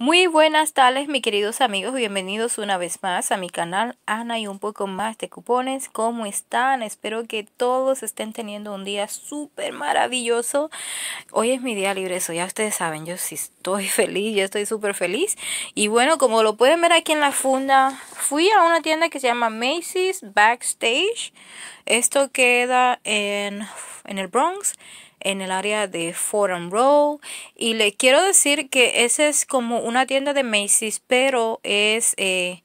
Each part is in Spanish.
Muy buenas tardes mis queridos amigos, bienvenidos una vez más a mi canal Ana y un poco más de cupones. ¿Cómo están? Espero que todos estén teniendo un día súper maravilloso. Hoy es mi día libre, eso ya ustedes saben, yo sí estoy feliz, yo estoy súper feliz. Y bueno, como lo pueden ver aquí en la funda, fui a una tienda que se llama Macy's Backstage. Esto queda en, en el Bronx en el área de Forum Row. Y le quiero decir que esa es como una tienda de Macy's, pero es eh,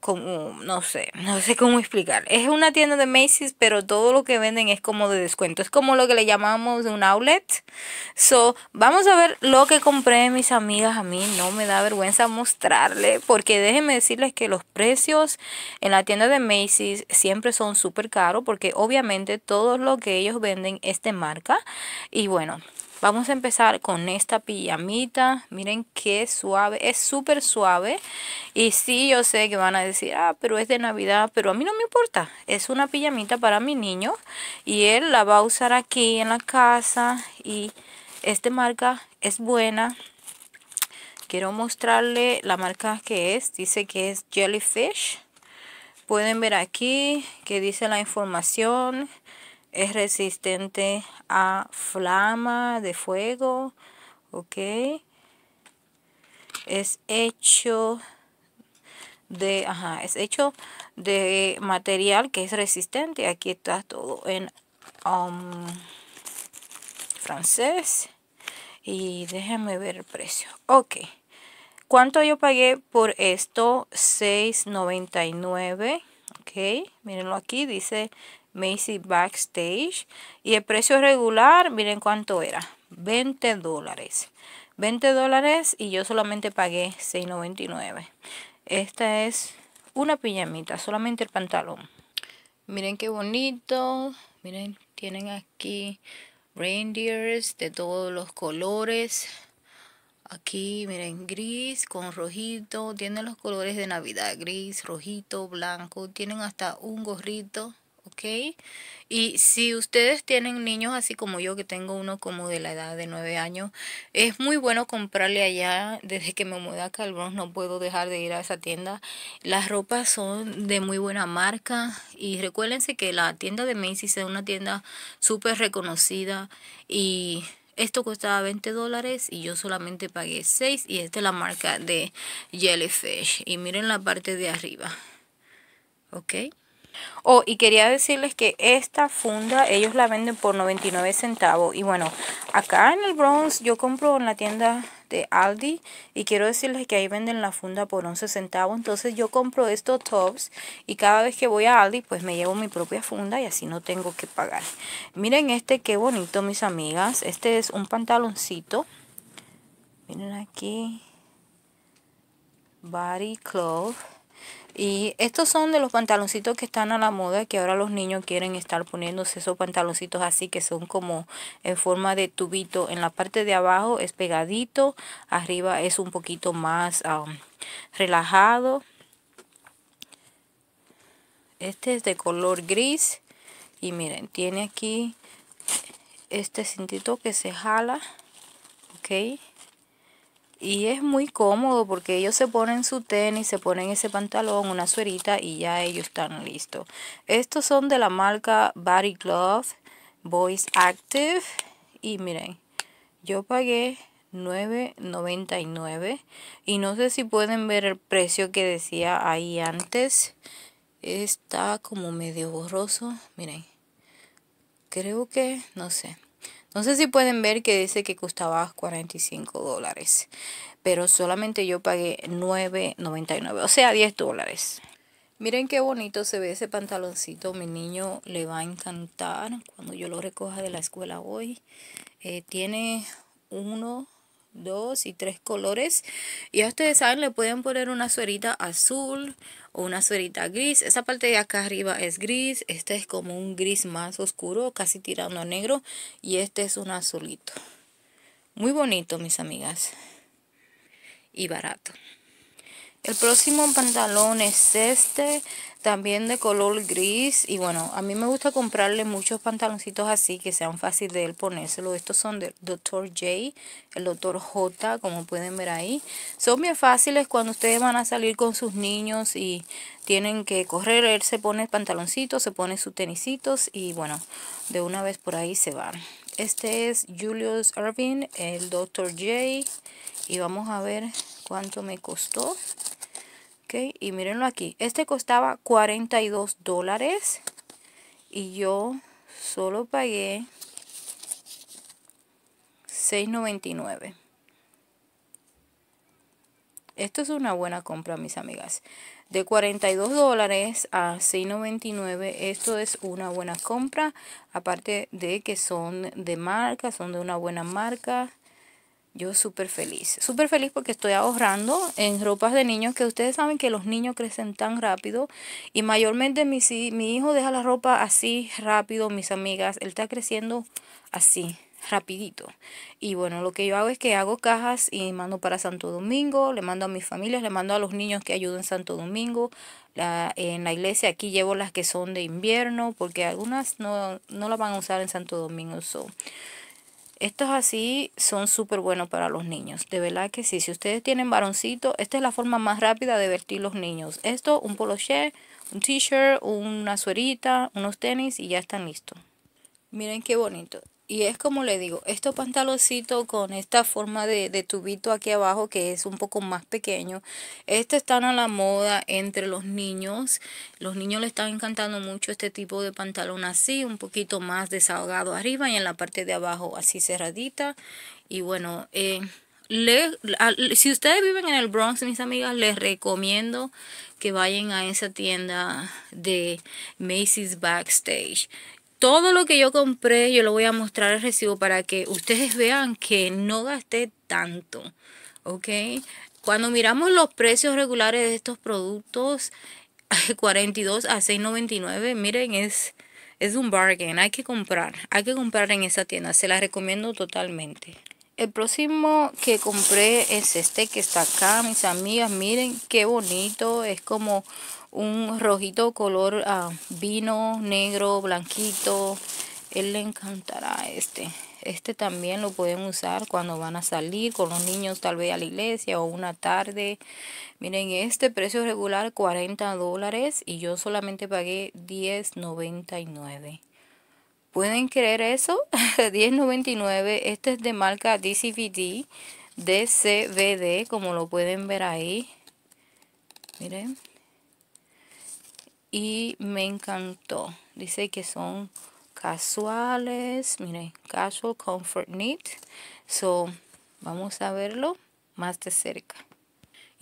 como, no sé, no sé cómo explicar. Es una tienda de Macy's, pero todo lo que venden es como de descuento. Es como lo que le llamamos un outlet. So, vamos a ver lo que compré, mis amigas. A mí no me da vergüenza mostrarle, porque déjenme decirles que los precios en la tienda de Macy's siempre son súper caros, porque obviamente todo lo que ellos venden es de marca. Y bueno, Vamos a empezar con esta pijamita. Miren qué suave. Es súper suave. Y sí, yo sé que van a decir, ah, pero es de Navidad. Pero a mí no me importa. Es una pijamita para mi niño. Y él la va a usar aquí en la casa. Y esta marca es buena. Quiero mostrarle la marca que es. Dice que es Jellyfish. Pueden ver aquí que dice la información. Es resistente a flama de fuego, ¿ok? Es hecho de, ajá, es hecho de material que es resistente. Aquí está todo en um, francés. Y déjenme ver el precio. Ok. ¿Cuánto yo pagué por esto? $6.99. Ok. Mírenlo aquí. Dice Macy Backstage. Y el precio regular, miren cuánto era, 20 dólares. 20 dólares y yo solamente pagué 6.99. Esta es una piñamita, solamente el pantalón. Miren qué bonito. Miren, tienen aquí reindeers de todos los colores. Aquí miren gris con rojito, tienen los colores de navidad, gris, rojito, blanco, tienen hasta un gorrito ¿ok? Y si ustedes tienen niños así como yo, que tengo uno como de la edad de 9 años, es muy bueno comprarle allá. Desde que me mudé a Calbrón no puedo dejar de ir a esa tienda. Las ropas son de muy buena marca y recuérdense que la tienda de Macy's es una tienda súper reconocida y... Esto costaba 20 dólares y yo solamente pagué 6 y esta es la marca de Jellyfish. Y miren la parte de arriba. ¿Ok? Oh, y quería decirles que esta funda ellos la venden por 99 centavos. Y bueno, acá en el Bronx yo compro en la tienda de Aldi y quiero decirles que ahí venden la funda por 11 centavos. Entonces yo compro estos tops y cada vez que voy a Aldi pues me llevo mi propia funda y así no tengo que pagar. Miren este, qué bonito mis amigas. Este es un pantaloncito. Miren aquí. Body Club. Y estos son de los pantaloncitos que están a la moda, que ahora los niños quieren estar poniéndose esos pantaloncitos así, que son como en forma de tubito. En la parte de abajo es pegadito, arriba es un poquito más um, relajado. Este es de color gris y miren, tiene aquí este cintito que se jala, ok y es muy cómodo porque ellos se ponen su tenis, se ponen ese pantalón, una suerita y ya ellos están listos. Estos son de la marca Body Glove Boys Active y miren, yo pagué 9.99 y no sé si pueden ver el precio que decía ahí antes. Está como medio borroso, miren. Creo que, no sé, no sé si pueden ver que dice que costaba 45 dólares, pero solamente yo pagué 9.99, o sea 10 dólares. Miren qué bonito se ve ese pantaloncito, mi niño le va a encantar cuando yo lo recoja de la escuela hoy. Eh, tiene uno, dos y tres colores. Y a ustedes saben, le pueden poner una suerita azul o una suerita gris. Esa parte de acá arriba es gris. Este es como un gris más oscuro, casi tirando a negro. Y este es un azulito. Muy bonito, mis amigas. Y barato. El próximo pantalón es este, también de color gris. Y bueno, a mí me gusta comprarle muchos pantaloncitos así que sean fáciles de él ponérselo. Estos son del Dr. J, el Dr. J, como pueden ver ahí. Son bien fáciles cuando ustedes van a salir con sus niños y tienen que correr. Él se pone pantaloncitos, se pone sus tenisitos y bueno, de una vez por ahí se van. Este es Julius Irving, el Dr. J. Y vamos a ver cuánto me costó y mírenlo aquí este costaba 42 dólares y yo solo pagué 6.99 esto es una buena compra mis amigas de 42 dólares a 6.99 esto es una buena compra aparte de que son de marca son de una buena marca yo súper feliz, súper feliz porque estoy ahorrando en ropas de niños, que ustedes saben que los niños crecen tan rápido y mayormente mi, hijo deja la ropa así rápido, mis amigas, él está creciendo así, rapidito. Y bueno, lo que yo hago es que hago cajas y mando para Santo Domingo, le mando a mis familias, le mando a los niños que ayuden Santo Domingo, la, en la iglesia aquí llevo las que son de invierno porque algunas no, las van a usar en Santo Domingo. Estos así son súper buenos para los niños. De verdad que sí. Si ustedes tienen varoncito, esta es la forma más rápida de vertir los niños. Esto, un poloché, un t-shirt, una suerita, unos tenis y ya están listos. Miren qué bonito y es como le digo, estos pantaloncitos con esta forma de, tubito aquí abajo que es un poco más pequeño, estos están a la moda entre los niños, los niños le están encantando mucho este tipo de pantalón así, un poquito más desahogado arriba y en la parte de abajo así cerradita y bueno, eh, si ustedes viven en el Bronx, mis amigas, les recomiendo que vayan a esa tienda de Macy's Backstage todo lo que yo compré, yo lo voy a mostrar el recibo para que ustedes vean que no gasté tanto, ¿ok? Cuando miramos los precios regulares de estos productos, 42 a 6.99, miren, es, es un bargain, hay que comprar, hay que comprar en esa tienda, se la recomiendo totalmente. El próximo que compré es este que está acá, mis amigas, miren qué bonito, es como un rojito color ah, vino, negro, blanquito. Él le encantará este. Este también lo pueden usar cuando van a salir con los niños tal vez a la iglesia o una tarde. Miren, este precio regular 40 dólares y yo solamente pagué 10.99. ¿Pueden creer eso? 10.99. Este es de marca DCVD, DCVD, como lo pueden ver ahí. Miren y me encantó. Dice que son casuales, miren, casual comfort knit. So, vamos a verlo más de cerca.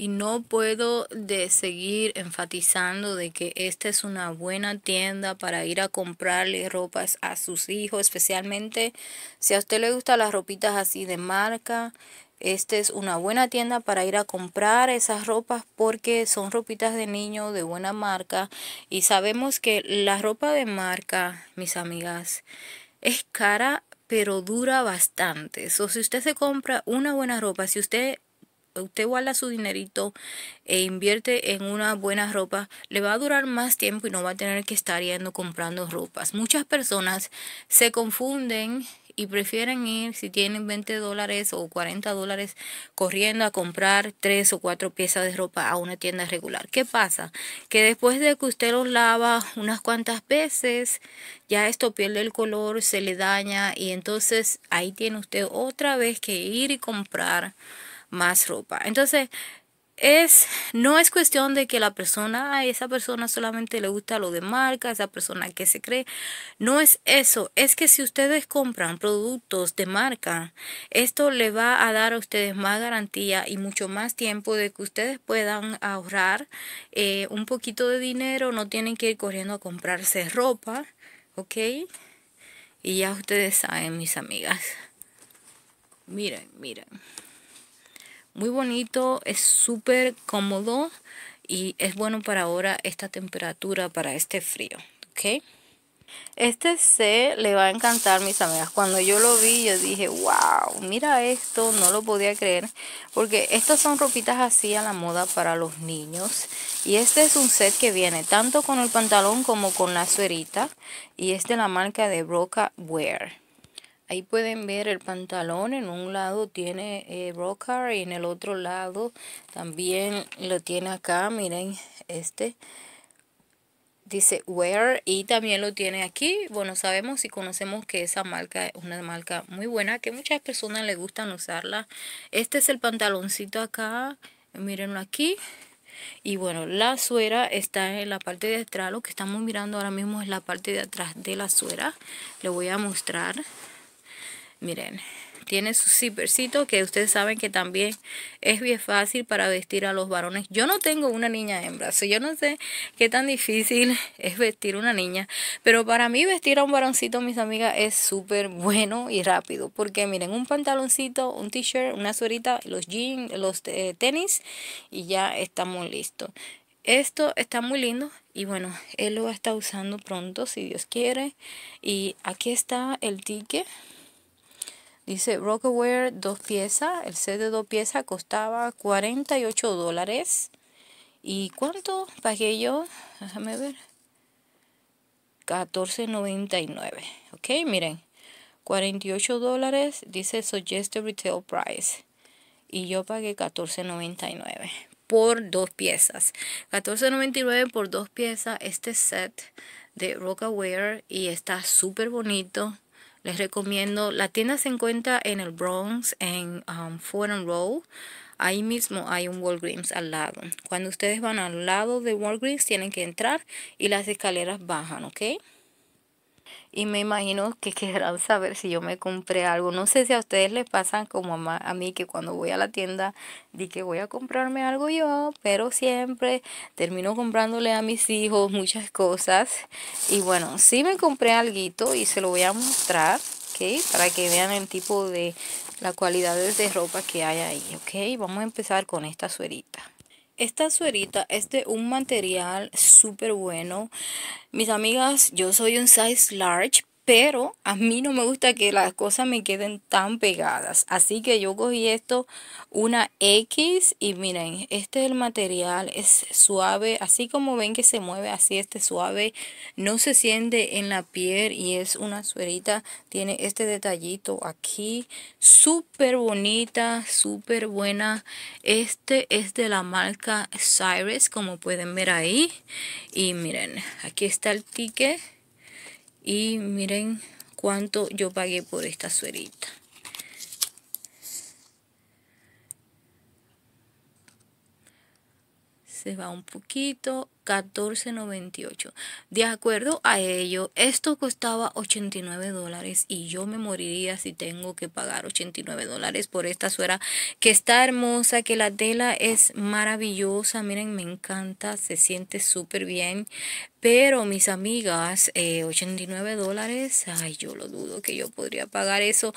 Y no puedo de seguir enfatizando de que esta es una buena tienda para ir a comprarle ropas a sus hijos, especialmente si a usted le gustan las ropitas así de marca, esta es una buena tienda para ir a comprar esas ropas porque son ropitas de niño de buena marca y sabemos que la ropa de marca, mis amigas, es cara pero dura bastante. O si usted se compra una buena ropa, si usted usted guarda su dinerito e invierte en una buena ropa, le va a durar más tiempo y no va a tener que estar yendo comprando ropas. Muchas personas se confunden y prefieren ir, si tienen 20 dólares o 40 dólares, corriendo a comprar tres o cuatro piezas de ropa a una tienda regular. ¿Qué pasa? Que después de que usted los lava unas cuantas veces, ya esto pierde el color, se le daña y entonces ahí tiene usted otra vez que ir y comprar más ropa. Entonces, es no es cuestión de que la persona a esa persona solamente le gusta lo de marca esa persona que se cree no es eso es que si ustedes compran productos de marca esto le va a dar a ustedes más garantía y mucho más tiempo de que ustedes puedan ahorrar eh, un poquito de dinero no tienen que ir corriendo a comprarse ropa ok y ya ustedes saben mis amigas miren miren muy bonito, es súper cómodo y es bueno para ahora esta temperatura, para este frío, ¿ok? Este set le va a encantar, mis amigas. Cuando yo lo vi, yo dije, wow, mira esto, no lo podía creer. Porque estas son ropitas así a la moda para los niños. Y este es un set que viene tanto con el pantalón como con la suerita. Y es de la marca de Broca Wear. Ahí pueden ver el pantalón, en un lado tiene eh, rocker y en el otro lado también lo tiene acá, miren este. Dice Wear y también lo tiene aquí. Bueno, sabemos y conocemos que esa marca es una marca muy buena, que muchas personas le gustan usarla. Este es el pantaloncito acá, mírenlo aquí. Y bueno, la suera está en la parte de atrás. Lo que estamos mirando ahora mismo es la parte de atrás de la suera. Le voy a mostrar. Miren, tiene su zippercito que ustedes saben que también es bien fácil para vestir a los varones. Yo no tengo una niña hembra, so yo no sé qué tan difícil es vestir una niña, pero para mí vestir a un varoncito, mis amigas, es súper bueno y rápido, porque miren, un pantaloncito, un t-shirt, una suerita, los jeans, los eh, tenis y ya estamos listos. Esto está muy lindo y bueno, él lo va a estar usando pronto si Dios quiere. Y aquí está el ticket Dice Rockaware dos piezas, el set de dos piezas costaba 48 dólares. ¿Y cuánto pagué yo? Déjame ver. 14.99. Ok, miren. 48 dólares dice suggested retail price. Y yo pagué 14.99 por dos piezas. 14.99 por dos piezas este set de Rockaware y está súper bonito les recomiendo, la tienda se encuentra en el Bronx, en um, Row. Ahí mismo hay un Walgreens al lado. Cuando ustedes van al lado de Walgreens tienen que entrar y las escaleras bajan, ¿ok? y me imagino que querrán saber si yo me compré algo. No sé si a ustedes les pasan como a, mí que cuando voy a la tienda di que voy a comprarme algo yo, pero siempre termino comprándole a mis hijos muchas cosas. Y bueno, sí me compré algo y se lo voy a mostrar, ¿ok? Para que vean el tipo de la cualidades de ropa que hay ahí, ¿ok? Vamos a empezar con esta suerita. Esta suerita es de un material súper bueno. Mis amigas, yo soy un size large, pero a mí no me gusta que las cosas me queden tan pegadas. Así que yo cogí esto, una X, y miren, este es el material, es suave, así como ven que se mueve así, este suave, no se siente en la piel y es una suerita, tiene este detallito aquí, súper bonita, súper buena. Este es de la marca Cyrus, como pueden ver ahí. Y miren, aquí está el ticket y miren cuánto yo pagué por esta suerita. va un poquito, 14.98. De acuerdo a ello, esto costaba 89 dólares y yo me moriría si tengo que pagar 89 dólares por esta suera que está hermosa, que la tela es maravillosa, miren, me encanta, se siente súper bien. Pero mis amigas, 89 eh, dólares, ay, yo lo dudo que yo podría pagar eso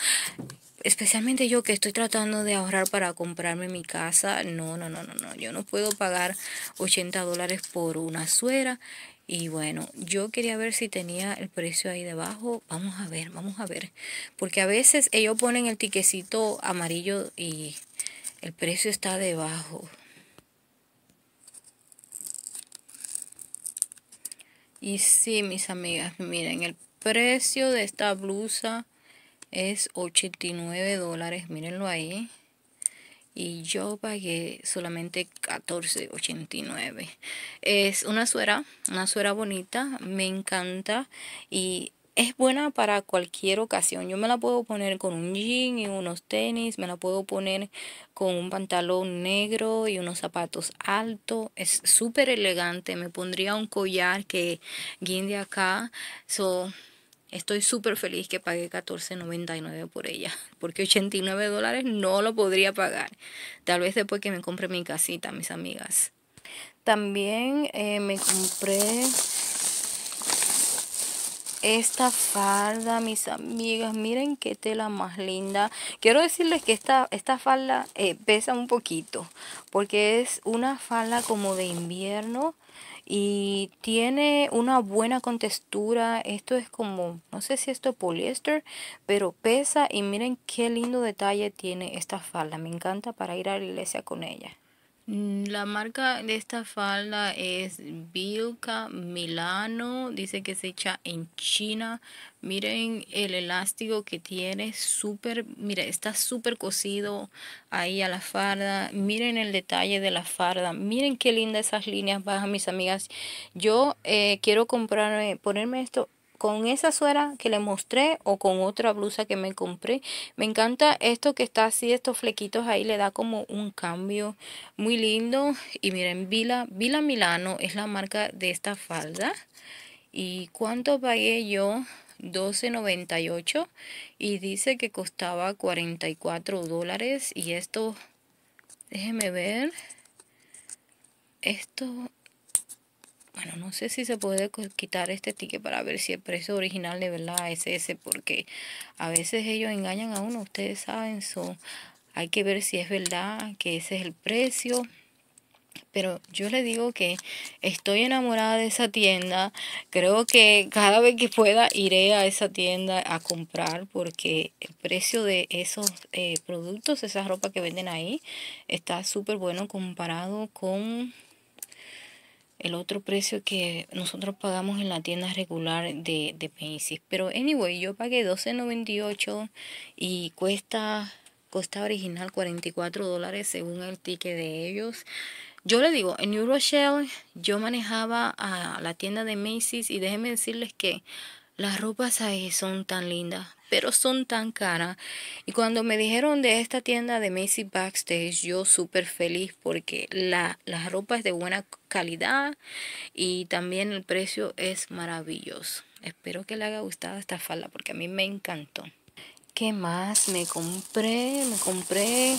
especialmente yo que estoy tratando de ahorrar para comprarme mi casa, no, no, no, no, no, yo no puedo pagar 80 dólares por una suera. Y bueno, yo quería ver si tenía el precio ahí debajo. Vamos a ver, vamos a ver. Porque a veces ellos ponen el tiquecito amarillo y el precio está debajo. Y sí, mis amigas, miren, el precio de esta blusa es 89 dólares, mírenlo ahí. Y yo pagué solamente 14.89. Es una suera, una suera bonita, me encanta y es buena para cualquier ocasión. Yo me la puedo poner con un jean y unos tenis, me la puedo poner con un pantalón negro y unos zapatos altos. Es súper elegante. Me pondría un collar que guinde acá. So, Estoy súper feliz que pagué $14.99 por ella, porque 89 dólares no lo podría pagar. Tal vez después que me compre mi casita, mis amigas. También eh, me compré esta falda, mis amigas. Miren qué tela más linda. Quiero decirles que esta, esta falda eh, pesa un poquito, porque es una falda como de invierno y tiene una buena contextura. Esto es como, no sé si esto es poliéster, pero pesa y miren qué lindo detalle tiene esta falda. Me encanta para ir a la iglesia con ella. Mm, la marca de esta falda es Bilka Milano, dice que se echa en China. Miren el elástico que tiene, súper, mira, está súper cosido ahí a la farda. Miren el detalle de la farda, miren qué linda esas líneas bajas, mis amigas. Yo eh, quiero comprarme, ponerme esto con esa suera que le mostré o con otra blusa que me compré. Me encanta esto que está así, estos flequitos ahí le da como un cambio muy lindo. Y miren, Vila, Vila Milano es la marca de esta falda. ¿Y cuánto pagué yo? 12.98 y dice que costaba 44 dólares y esto déjeme ver esto bueno, no sé si se puede quitar este ticket para ver si el precio original de verdad es ese, porque a veces ellos engañan a uno, ustedes saben, hay que ver si es verdad que ese es el precio. Pero yo le digo que estoy enamorada de esa tienda. Creo que cada vez que pueda iré a esa tienda a comprar porque el precio de esos eh, productos, esa ropa que venden ahí, está súper bueno comparado con el otro precio que nosotros pagamos en la tienda regular de, de Macy's. Pero anyway, yo pagué $12.98 y cuesta, costa original 44 dólares según el ticket de ellos. Yo le digo, en New Rochelle yo manejaba a la tienda de Macy's y déjenme decirles que las ropas ahí son tan lindas pero son tan caras. Y cuando me dijeron de esta tienda de Macy Backstage, yo súper feliz porque la, la ropa es de buena calidad y también el precio es maravilloso. Espero que le haya gustado esta falda porque a mí me encantó. ¿Qué más? Me compré, me compré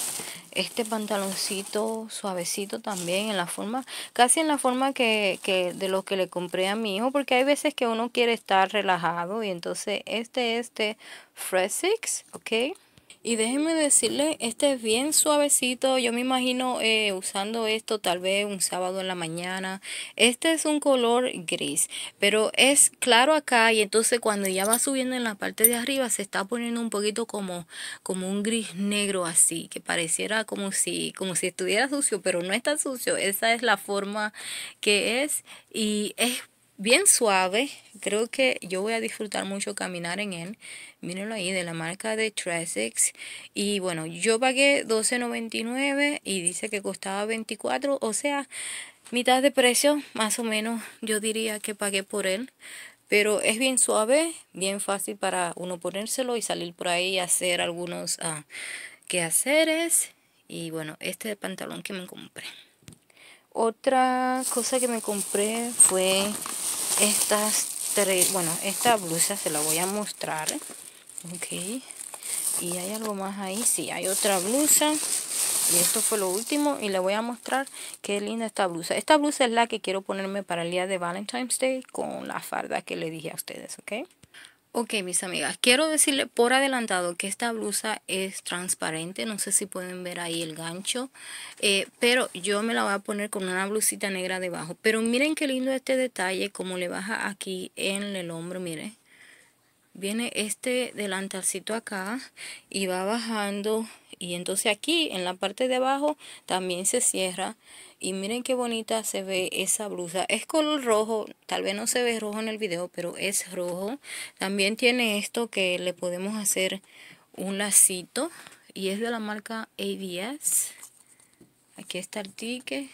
este pantaloncito suavecito también en la forma, casi en la forma que, de lo que le compré a mi hijo, porque hay veces que uno quiere estar relajado y entonces este, este de ¿ok? Y déjenme decirle este es bien suavecito. Yo me imagino eh, usando esto tal vez un sábado en la mañana. Este es un color gris, pero es claro acá y entonces cuando ya va subiendo en la parte de arriba se está poniendo un poquito como, como un gris negro así, que pareciera como si, como si estuviera sucio, pero no está sucio. Esa es la forma que es y es bien suave. Creo que yo voy a disfrutar mucho caminar en él. Mírenlo ahí, de la marca de Tresix Y bueno, yo pagué $12.99 y dice que costaba 24 o sea, mitad de precio, más o menos yo diría que pagué por él. Pero es bien suave, bien fácil para uno ponérselo y salir por ahí y hacer algunos ah, quehaceres. Y bueno, este es el pantalón que me compré. Otra cosa que me compré fue estas tres, bueno, esta blusa se la voy a mostrar. Ok. Y hay algo más ahí, sí, hay otra blusa. Y esto fue lo último y le voy a mostrar qué linda esta blusa. Esta blusa es la que quiero ponerme para el día de Valentine's Day con la farda que le dije a ustedes, ¿ok? Ok, mis amigas, quiero decirle por adelantado que esta blusa es transparente, no sé si pueden ver ahí el gancho, eh, pero yo me la voy a poner con una blusita negra debajo. Pero miren qué lindo este detalle, como le baja aquí en el hombro, miren. Viene este delantalcito acá y va bajando y entonces aquí en la parte de abajo también se cierra y miren qué bonita se ve esa blusa. Es color rojo, tal vez no se ve rojo en el video, pero es rojo. También tiene esto que le podemos hacer un lacito. Y es de la marca ABS. Aquí está el ticket.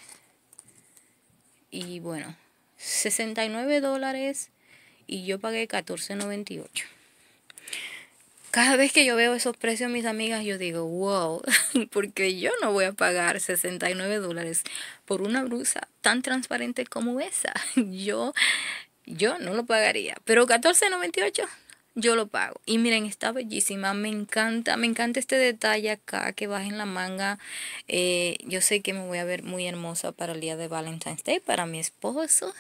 Y bueno, 69 dólares. Y yo pagué 14.98. Cada vez que yo veo esos precios, mis amigas, yo digo, wow, porque yo no voy a pagar 69 dólares por una blusa tan transparente como esa. Yo, yo no lo pagaría. Pero 14.98 yo lo pago. Y miren, está bellísima, me encanta, me encanta este detalle acá que baja en la manga. Eh, yo sé que me voy a ver muy hermosa para el día de Valentine's Day, para mi esposo.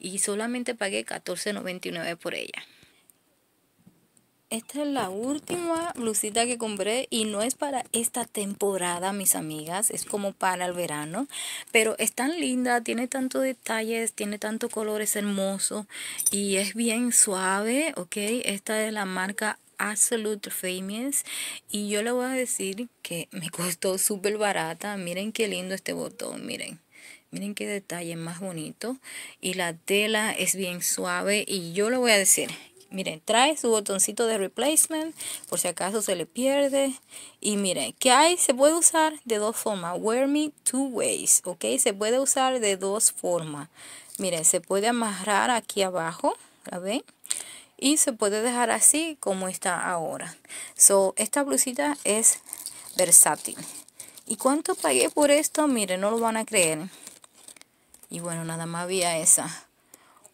Y solamente pagué $14.99 por ella esta es la última blusita que compré y no es para esta temporada, mis amigas, es como para el verano, pero es tan linda, tiene tantos detalles, tiene tantos colores hermosos y es bien suave, ok, esta es la marca Absolute Famous y yo le voy a decir que me costó súper barata, miren qué lindo este botón, miren. Miren qué detalle más bonito. Y la tela es bien suave. Y yo le voy a decir, Miren, trae su botoncito de replacement por si acaso se le pierde. Y miren, que hay, se puede usar de dos formas. Wear me two ways, ¿ok? Se puede usar de dos formas. Miren, se puede amarrar aquí abajo, ¿la ven? Y se puede dejar así como está ahora. So, esta blusita es versátil. ¿Y cuánto pagué por esto? Miren, no lo van a creer. Y bueno, nada más había esa.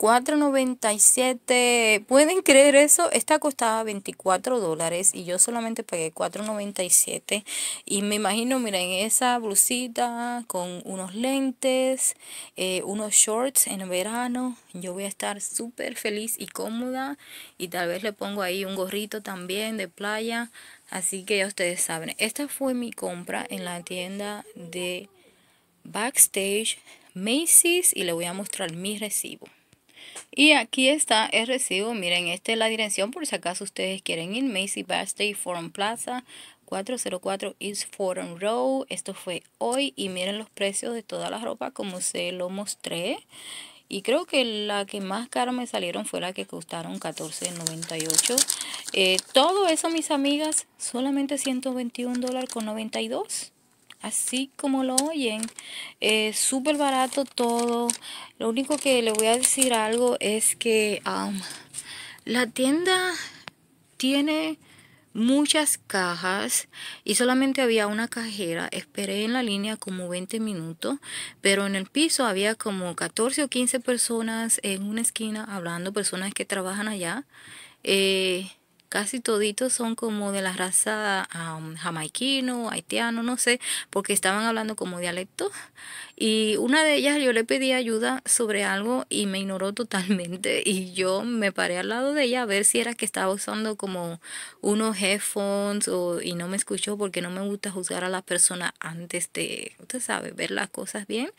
4.97. ¿Pueden creer eso? Esta costaba 24 dólares y yo solamente pagué 4.97. Y me imagino, miren, esa blusita con unos lentes, eh, unos shorts en verano. Yo voy a estar súper feliz y cómoda. Y tal vez le pongo ahí un gorrito también de playa. Así que ya ustedes saben. Esta fue mi compra en la tienda de Backstage Macy's y le voy a mostrar mi recibo. Y aquí está el recibo, miren, esta es la dirección por si acaso ustedes quieren ir, Macy Bastay Forum Plaza, 404 East Forum Row Esto fue hoy y miren los precios de toda la ropa como se lo mostré. Y creo que la que más cara me salieron fue la que costaron $14.98. Eh, todo eso, mis amigas, solamente $121.92 así como lo oyen es súper barato todo lo único que le voy a decir algo es que um, la tienda tiene muchas cajas y solamente había una cajera. Esperé en la línea como 20 minutos, pero en el piso había como 14 o 15 personas en una esquina hablando, personas que trabajan allá. Eh, casi toditos son como de la raza um, jamaiquino, haitiano, no sé, porque estaban hablando como dialecto. Y una de ellas yo le pedí ayuda sobre algo y me ignoró totalmente. Y yo me paré al lado de ella a ver si era que estaba usando como unos headphones o, y no me escuchó porque no me gusta juzgar a la persona antes de, usted sabe, ver las cosas bien.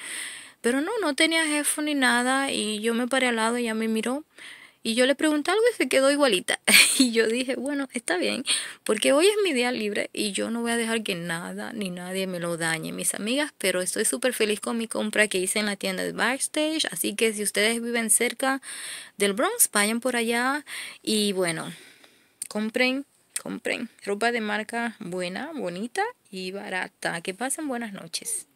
Pero no, no tenía headphones ni nada y yo me paré al lado y ella me miró. Y yo le pregunté algo y se quedó igualita. Y yo dije, bueno, está bien, porque hoy es mi día libre y yo no voy a dejar que nada ni nadie me lo dañe, mis amigas, pero estoy súper feliz con mi compra que hice en la tienda de Backstage. Así que si ustedes viven cerca del Bronx, vayan por allá y bueno, compren, compren ropa de marca buena, bonita y barata. Que pasen buenas noches.